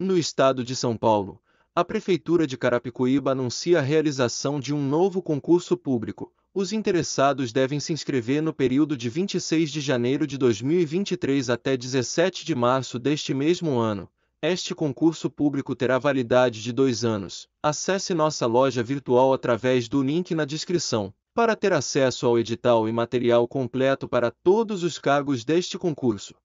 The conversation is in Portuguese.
No estado de São Paulo, a Prefeitura de Carapicuíba anuncia a realização de um novo concurso público. Os interessados devem se inscrever no período de 26 de janeiro de 2023 até 17 de março deste mesmo ano. Este concurso público terá validade de dois anos. Acesse nossa loja virtual através do link na descrição. Para ter acesso ao edital e material completo para todos os cargos deste concurso,